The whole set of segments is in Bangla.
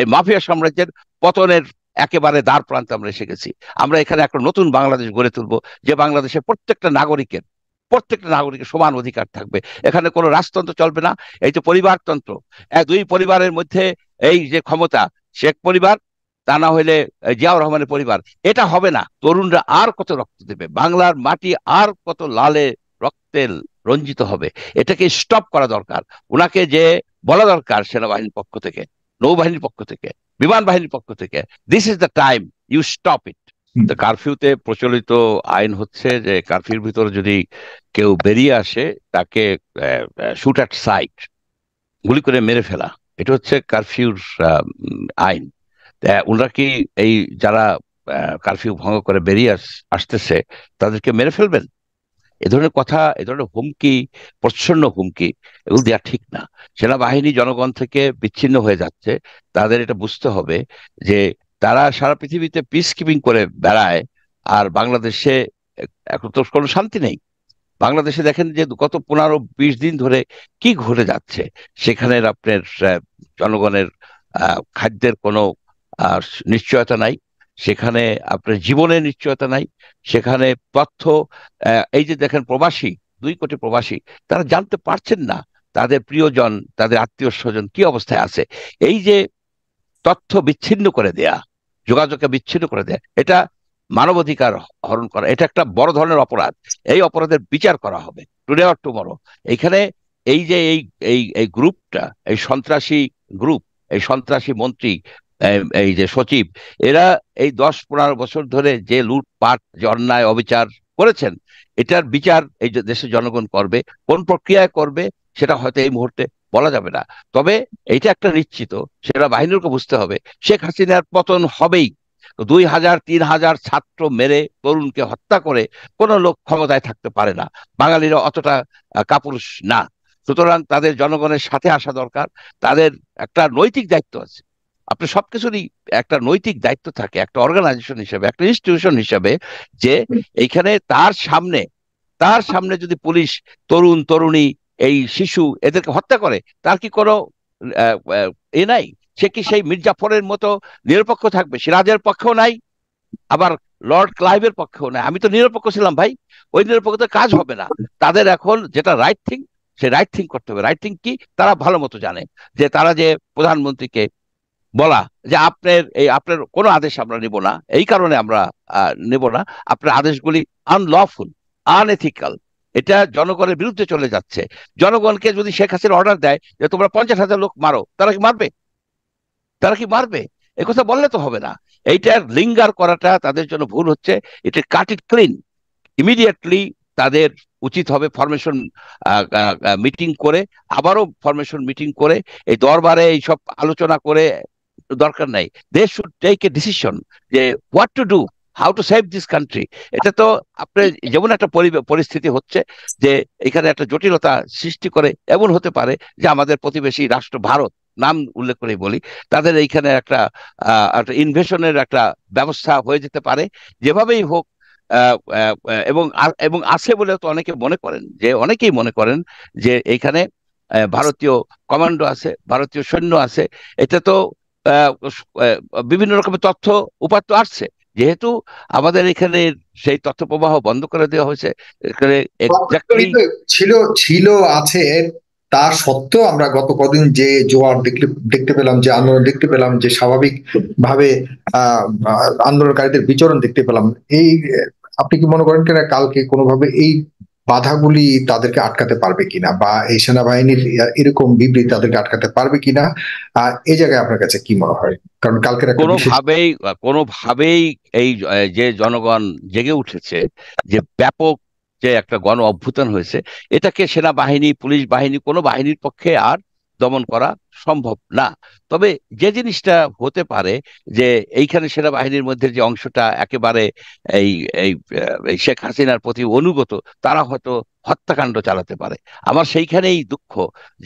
এই মাফিয়া সাম্রাজ্যের পতনের একেবারে দ্বার প্রান্তে আমরা এসে গেছি আমরা এখানে একটা নতুন বাংলাদেশ গড়ে তুলব যে বাংলাদেশের প্রত্যেকটা নাগরিকের প্রত্যেকটা নাগরিকের সমান অধিকার থাকবে এখানে কোনো রাজতন্ত্র চলবে না এই তো পরিবারতন্ত্র দুই পরিবারের মধ্যে এই যে ক্ষমতা শেখ পরিবার তা না হলে জিয়াউর রহমানের পরিবার এটা হবে না তরুণরা আর কত রক্ত দেবে বাংলার মাটি আর কত লালে রক্তে রঞ্জিত হবে এটাকে স্টপ করা দরকার ওনাকে যে বলা দরকার সেনাবাহিনীর পক্ষ থেকে নৌবাহিনীর পক্ষ থেকে বিমান বাহিনীর পক্ষ থেকে this is the time you stop it কারফিউতে প্রচলিত আইন হচ্ছে যে কারফিউর ভিতরে যদি কেউ বেরিয়ে আসে তাকে শুট অ্যাট সাইট গুলি করে মেরে ফেলা এটা হচ্ছে কারফিউর আইন ওনারা কি এই যারা কারফিউ ভঙ্গ করে বেরিয়ে আসতেছে তাদেরকে মেরে ফেলবেন এ ধরনের কথা এ ধরনের হুমকি প্রচ্ছন্ন হুমকি এগুলো দেওয়া ঠিক না সেনাবাহিনী জনগণ থেকে বিচ্ছিন্ন হয়ে যাচ্ছে তাদের এটা বুঝতে হবে যে তারা সারা পৃথিবীতে পিস কিপিং করে বেড়ায় আর বাংলাদেশে এখন তো কোনো শান্তি নেই বাংলাদেশে দেখেন যে গত পনেরো বিশ দিন ধরে কি ঘটে যাচ্ছে সেখানের আপনার জনগণের খাদ্যের কোনো নিশ্চয়তা নাই সেখানে আপনার জীবনের নিশ্চয়তা নাই সেখানে তথ্য এই যে দেখেন প্রবাসী দুই কোটি প্রবাসী তারা জানতে পারছেন না তাদের প্রিয়জন তাদের আত্মীয় স্বজন কি অবস্থায় আছে এই যে তথ্য বিচ্ছিন্ন করে দেয়া যোগাযোগকে বিচ্ছিন্ন করে দেয়া এটা মানবাধিকার হরণ করা এটা একটা বড় ধরনের অপরাধ এই অপরাধের বিচার করা হবে টুডে অর টুমরো এইখানে এই যে এই এই এই গ্রুপটা এই সন্ত্রাসী গ্রুপ এই সন্ত্রাসী মন্ত্রী এই যে সচিব এরা এই দশ পনেরো বছর ধরে যে লুটপাট যে অন্যায় অবিচার করেছেন এটার বিচার এই দেশের জনগণ করবে কোন প্রক্রিয়ায় করবে সেটা হয়তো এই মুহূর্তে বলা যাবে না তবে এটা একটা নিশ্চিত সেটা বাহিনীকে বুঝতে হবে শেখ হাসিনার পতন হবেই দুই হাজার তিন হাজার ছাত্র মেরে তরুণকে হত্যা করে কোনো লোক ক্ষমতায় থাকতে পারে না বাঙালিরা অতটা কাপুরুষ না সুতরাং তাদের জনগণের সাথে আসা দরকার তাদের একটা নৈতিক দায়িত্ব আছে আপনি সবকিছুরই একটা নৈতিক দায়িত্ব থাকে একটা অর্গানাইজেশন হিসেবে একটা ইনস্টিটিউশন হিসেবে যে এইখানে তার সামনে তার সামনে যদি পুলিশ তরুণ তরুণী এই শিশু এদেরকে হত্যা করে তার কি কোনো এ নাই সে কি সেই মির্জাফরের মতো নিরপেক্ষ থাকবে সিরাজের পক্ষেও নাই আবার লর্ড ক্লাইভের পক্ষেও নাই আমি তো নিরপেক্ষ ছিলাম ভাই ওই নিরপেক্ষ কাজ হবে না তাদের এখন যেটা রাইট থিং সে রাইট থিং করতে হবে রাইট থিং কি তারা ভালো মতো জানে যে তারা যে প্রধানমন্ত্রীকে বলা যে আপনার এই আপনার কোনো আদেশ আমরা নিব না এই কারণে আমরা নেব না আপনার আদেশগুলি আনলফুল আনএথিক্যাল এটা জনগণের বিরুদ্ধে চলে যাচ্ছে জনগণকে যদি শেখ হাসিনা অর্ডার দেয় যে তোমরা পঞ্চাশ হাজার লোক মারো তারা কি মারবে তারা কি মারবে কথা বললে তো হবে না এইটার লিঙ্গার করাটা তাদের জন্য ভুল হচ্ছে এটা কাট ইট ক্লিন ইমিডিয়েটলি তাদের উচিত হবে ফরমেশন মিটিং করে আবারও ফরমেশন মিটিং করে এই দরবারে এইসব আলোচনা করে দরকার নাই they should take a decision যে what to do how to save this country এটা তো আপনার যেমন একটা পরিস্থিতি হচ্ছে যে এখানে একটা জটিলতা সৃষ্টি করে এমন হতে পারে যে আমাদের প্রতিবেশী রাষ্ট্র ভারত নাম উল্লেখ করে বলি তাদের এইখানে একটা একটা ইনভেশনের একটা ব্যবস্থা হয়ে যেতে পারে যেভাবেই হোক এবং এবং আছে বলে তো অনেকে মনে করেন যে অনেকেই মনে করেন যে এখানে ভারতীয় কমান্ডো আছে ভারতীয় সৈন্য আছে এটা তো বিভিন্ন রকমের তথ্য উপাত্ত আসছে যেহেতু আমাদের এখানে সেই তথ্য প্রবাহ বন্ধ করে দেওয়া হয়েছে ছিল ছিল আছে তা সত্ত্বেও আমরা গত কদিন যে জোয়ার দেখতে দেখতে পেলাম যে আন্দোলন দেখতে পেলাম যে স্বাভাবিক ভাবে আন্দোলনকারীদের বিচরণ দেখতে পেলাম এই আপনি কি মনে করেন কিনা কালকে কোনোভাবে এই বাধাগুলি তাদেরকে আটকাতে পারবে কিনা বা এই সেনাবাহিনীর এরকম বিবৃতি তাদেরকে আটকাতে পারবে কিনা এই জায়গায় আপনার কাছে কি মনে হয় কারণ কালকে কোনোভাবেই কোনোভাবেই এই যে জনগণ জেগে উঠেছে যে ব্যাপক যে একটা গণ অভ্যুত্থান হয়েছে এটাকে সেনাবাহিনী পুলিশ বাহিনী কোনো বাহিনীর পক্ষে আর দমন করা সম্ভব না তবে যে জিনিসটা হতে পারে যে এইখানে সেনাবাহিনীর মধ্যে যে অংশটা একেবারে এই এই শেখ হাসিনার প্রতি অনুগত তারা হয়তো হত্যাকাণ্ড চালাতে পারে আমার সেইখানেই দুঃখ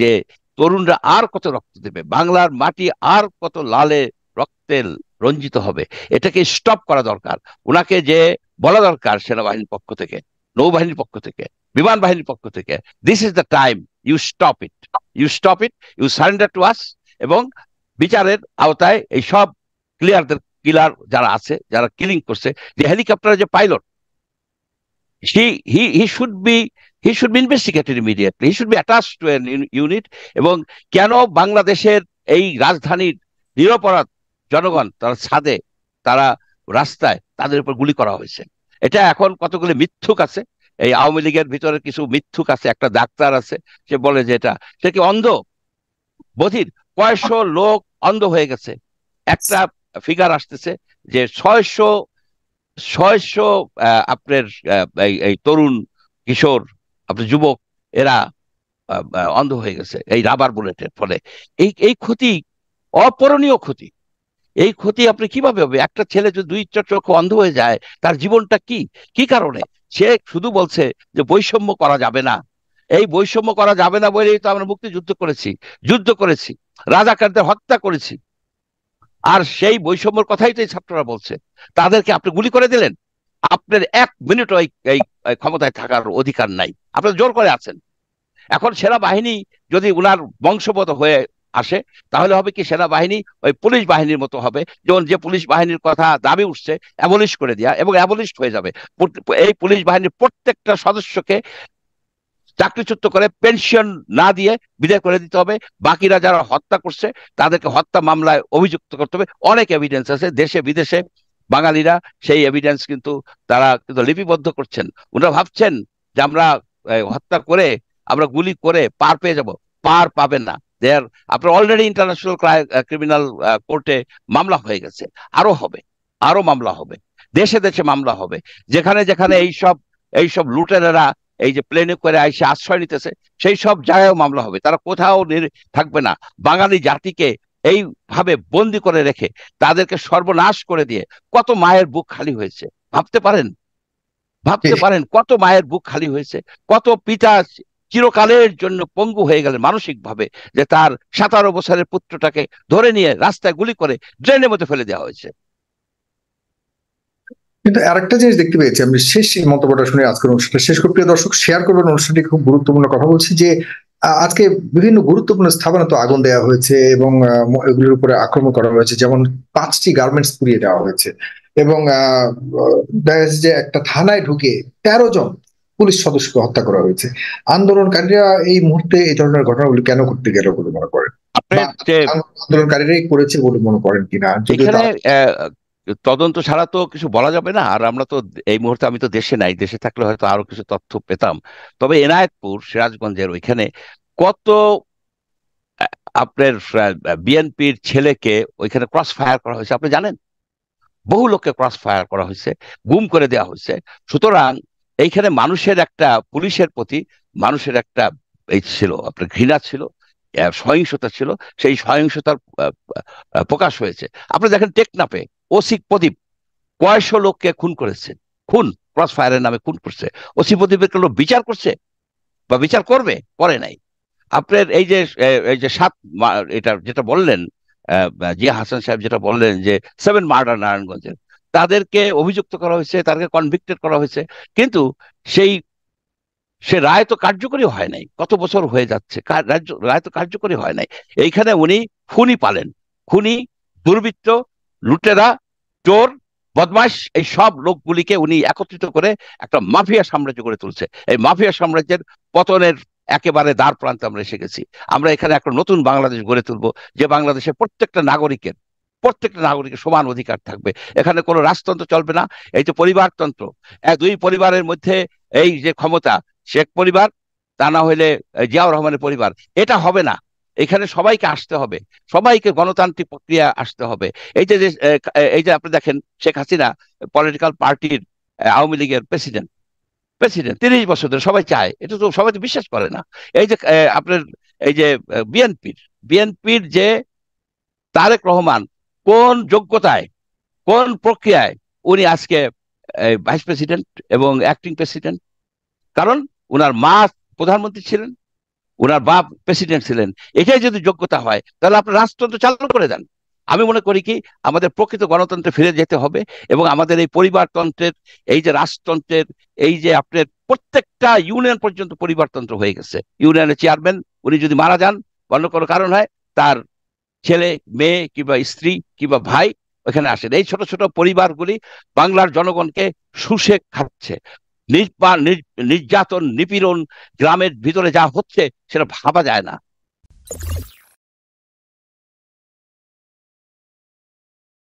যে তরুণরা আর কত রক্ত দেবে বাংলার মাটি আর কত লালে রক্তে রঞ্জিত হবে এটাকে স্টপ করা দরকার ওনাকে যে বলা দরকার সেনাবাহিনীর পক্ষ থেকে নৌবাহিনীর পক্ষ থেকে বিমান বাহিনীর পক্ষ থেকে this is the time you stop it you stop it you surrender to us এবং বিচারের আওতায় এই সব ক্লিয়ারদের কিলার যারা আছে যারা কিলিং করছে যে হেলিকপ্টার যে pilot he he he should be he should be investigated immediately he should be attach to an unit এবং কেন বাংলাদেশের এই রাজধানীর নিরপরাধ জনগণ তারা ছাদে তারা রাস্তায় তাদের উপর গুলি করা হয়েছে এটা এখন কতগুলি মিথ্যুক আছে এই আওয়ামী লীগের ভিতরে কিছু মিথ্যুক আছে একটা ডাক্তার আছে সে বলে যে এটা সে কি অন্ধ বধির কয়শো লোক অন্ধ হয়ে গেছে একটা ফিগার আসতেছে যে ছয়শো ছয়শো আপনার এই তরুণ কিশোর আপনার যুবক এরা অন্ধ হয়ে গেছে এই রাবার বুলেটের ফলে এই এই ক্ষতি অপরণীয় ক্ষতি এই ক্ষতি আপনি কিভাবে হবে একটা ছেলে যদি দুই চার চক্ষু অন্ধ হয়ে যায় তার জীবনটা কি কি কারণে সে শুধু বলছে যে বৈষম্য করা যাবে না এই বৈষম্য করা যাবে না বলেই তো আমরা মুক্তি যুদ্ধ করেছি যুদ্ধ করেছি রাজাকারদের হত্যা করেছি আর সেই বৈষম্যর কথাই তো এই ছাত্ররা বলছে তাদেরকে আপনি গুলি করে দিলেন আপনার এক মিনিট ওই এই ক্ষমতায় থাকার অধিকার নাই আপনার জোর করে আছেন এখন সেরা বাহিনী যদি উনার বংশগত হয়ে আসে তাহলে হবে কি সেনাবাহিনী ওই পুলিশ বাহিনীর মতো হবে যেমন যে পুলিশ বাহিনীর কথা দাবি উঠছে অ্যাবলিশ করে দেওয়া এবং অ্যাবলিশ হয়ে যাবে এই পুলিশ বাহিনীর প্রত্যেকটা সদস্যকে চাকরিচ্যুত করে পেনশন না দিয়ে বিদায় করে দিতে হবে বাকিরা যারা হত্যা করছে তাদেরকে হত্যা মামলায় অভিযুক্ত করতে হবে অনেক এভিডেন্স আছে দেশে বিদেশে বাঙালিরা সেই এভিডেন্স কিন্তু তারা কিন্তু লিপিবদ্ধ করছেন ওনারা ভাবছেন যে আমরা হত্যা করে আমরা গুলি করে পার পেয়ে যাব পার পাবেন না দেয়ার আপনার অলরেডি ইন্টারন্যাশনাল ক্রিমিনাল কোর্টে মামলা হয়ে গেছে আরো হবে আরো মামলা হবে দেশে দেশে মামলা হবে যেখানে যেখানে এইসব এইসব লুটেরা এই যে প্লেনে করে আইসে আশ্রয় নিতেছে সেই সব জায়গায় মামলা হবে তারা কোথাও থাকবে না বাঙালি জাতিকে এইভাবে বন্দি করে রেখে তাদেরকে সর্বনাশ করে দিয়ে কত মায়ের বুক খালি হয়েছে ভাবতে পারেন ভাবতে পারেন কত মায়ের বুক খালি হয়েছে কত পিতা চিরকালের জন্য পঙ্গু হয়ে গেলেন মানসিকভাবে যে তার সাতারো বছরের পুত্রটাকে ধরে নিয়ে রাস্তায় গুলি করে ড্রেনের মধ্যে ফেলে দেওয়া হয়েছে কিন্তু আরেকটা জিনিস দেখতে পেয়েছি আমি শেষ মন্তব্যটা শুনে আজকের অনুষ্ঠানটা শেষ করে প্রিয় দর্শক শেয়ার করবেন অনুষ্ঠানটি খুব গুরুত্বপূর্ণ কথা বলছি যে আজকে বিভিন্ন গুরুত্বপূর্ণ স্থাপনে তো আগুন দেওয়া হয়েছে এবং এগুলির উপরে আক্রমণ করা হয়েছে যেমন পাঁচটি গার্মেন্টস পুড়িয়ে দেওয়া হয়েছে এবং দেখা যাচ্ছে যে একটা থানায় ঢুকে তেরো জন পুলিশ সদস্যকে হত্যা করা হয়েছে আন্দোলনকারীরা এই মুহূর্তে এই ধরনের ঘটনাগুলি কেন করতে গেল বলে মনে করেন আন্দোলনকারীরাই করেছে বলে মনে করেন কিনা তদন্ত ছাড়া তো কিছু বলা যাবে না আর আমরা তো এই মুহূর্তে আমি তো দেশে নাই দেশে থাকলে হয়তো আরো কিছু তথ্য পেতাম তবে এনায়তপুর সিরাজগঞ্জের ওইখানে কত আপনার বিএনপির ছেলেকে ওইখানে ক্রস ফায়ার করা হয়েছে আপনি জানেন বহু লোককে ক্রস ফায়ার করা হয়েছে গুম করে দেওয়া হয়েছে সুতরাং এইখানে মানুষের একটা পুলিশের প্রতি মানুষের একটা ছিল আপনার ঘৃণা ছিল সহিংসতা ছিল সেই সহিংসতার প্রকাশ হয়েছে আপনি দেখেন টেকনাপে ওসিক প্রদীপ কয়শো লোককে খুন করেছে খুন ক্রস ফায়ারের নামে খুন করছে ওসি প্রদীপের কোনো বিচার করছে বা বিচার করবে করে নাই আপনার এই যে এই যে সাত এটা যেটা বললেন জিয়া হাসান সাহেব যেটা বললেন যে সেভেন মার্ডার নারায়ণগঞ্জের তাদেরকে অভিযুক্ত করা হয়েছে তাদেরকে কনভিক্টেড করা হয়েছে কিন্তু সেই সে রায় তো কার্যকরী হয় নাই কত বছর হয়ে যাচ্ছে রায় তো কার্যকরী হয় নাই এইখানে উনি খুনি পালেন খুনি দুর্বৃত্ত লুটেরা চোর বদমাস এই সব লোকগুলিকে উনি একত্রিত করে একটা মাফিয়া সাম্রাজ্য গড়ে তুলছে এই মাফিয়া সাম্রাজ্যের পতনের একেবারে দ্বার প্রান্তে আমরা এসে গেছি আমরা এখানে একটা নতুন বাংলাদেশ গড়ে তুলব যে বাংলাদেশের প্রত্যেকটা নাগরিকের প্রত্যেকটা নাগরিকের সমান অধিকার থাকবে এখানে কোনো রাজতন্ত্র চলবে না এই তো পরিবারতন্ত্র এক দুই পরিবারের মধ্যে এই যে ক্ষমতা শেখ পরিবার তা না হলে জিয়াউর রহমানের পরিবার এটা হবে না এখানে সবাইকে আসতে হবে সবাইকে গণতান্ত্রিক প্রক্রিয়া আসতে হবে এই যে এই যে আপনি দেখেন শেখ হাসিনা পলিটিক্যাল পার্টির আওয়ামী লীগের প্রেসিডেন্ট প্রেসিডেন্ট তিরিশ বছর ধরে সবাই চায় এটা তো সবাই তো বিশ্বাস করে না এই যে আপনার এই যে বিএনপির বিএনপির যে তারেক রহমান কোন যোগ্যতায় কোন প্রক্রিয়ায় উনি আজকে ভাইস প্রেসিডেন্ট এবং অ্যাক্টিং প্রেসিডেন্ট কারণ ওনার মা প্রধানমন্ত্রী ছিলেন ওনার বাপ প্রেসিডেন্ট ছিলেন এটাই যদি যোগ্যতা হয় তাহলে আপনি রাজতন্ত্র চালু করে দেন আমি মনে করি কি আমাদের প্রকৃত গণতন্ত্রে ফিরে যেতে হবে এবং আমাদের এই পরিবারতন্ত্রের এই যে রাজতন্ত্রের এই যে আপনার প্রত্যেকটা ইউনিয়ন পর্যন্ত পরিবারতন্ত্র হয়ে গেছে ইউনিয়নের চেয়ারম্যান উনি যদি মারা যান অন্য কোনো কারণ হয় তার ছেলে মেয়ে কিংবা স্ত্রী কিংবা ভাই ওখানে আসেন এই ছোট ছোট পরিবারগুলি বাংলার জনগণকে শুষে খাচ্ছে নির্যাতন নিপীড়ন গ্রামের ভিতরে যা হচ্ছে সেটা ভাবা যায় না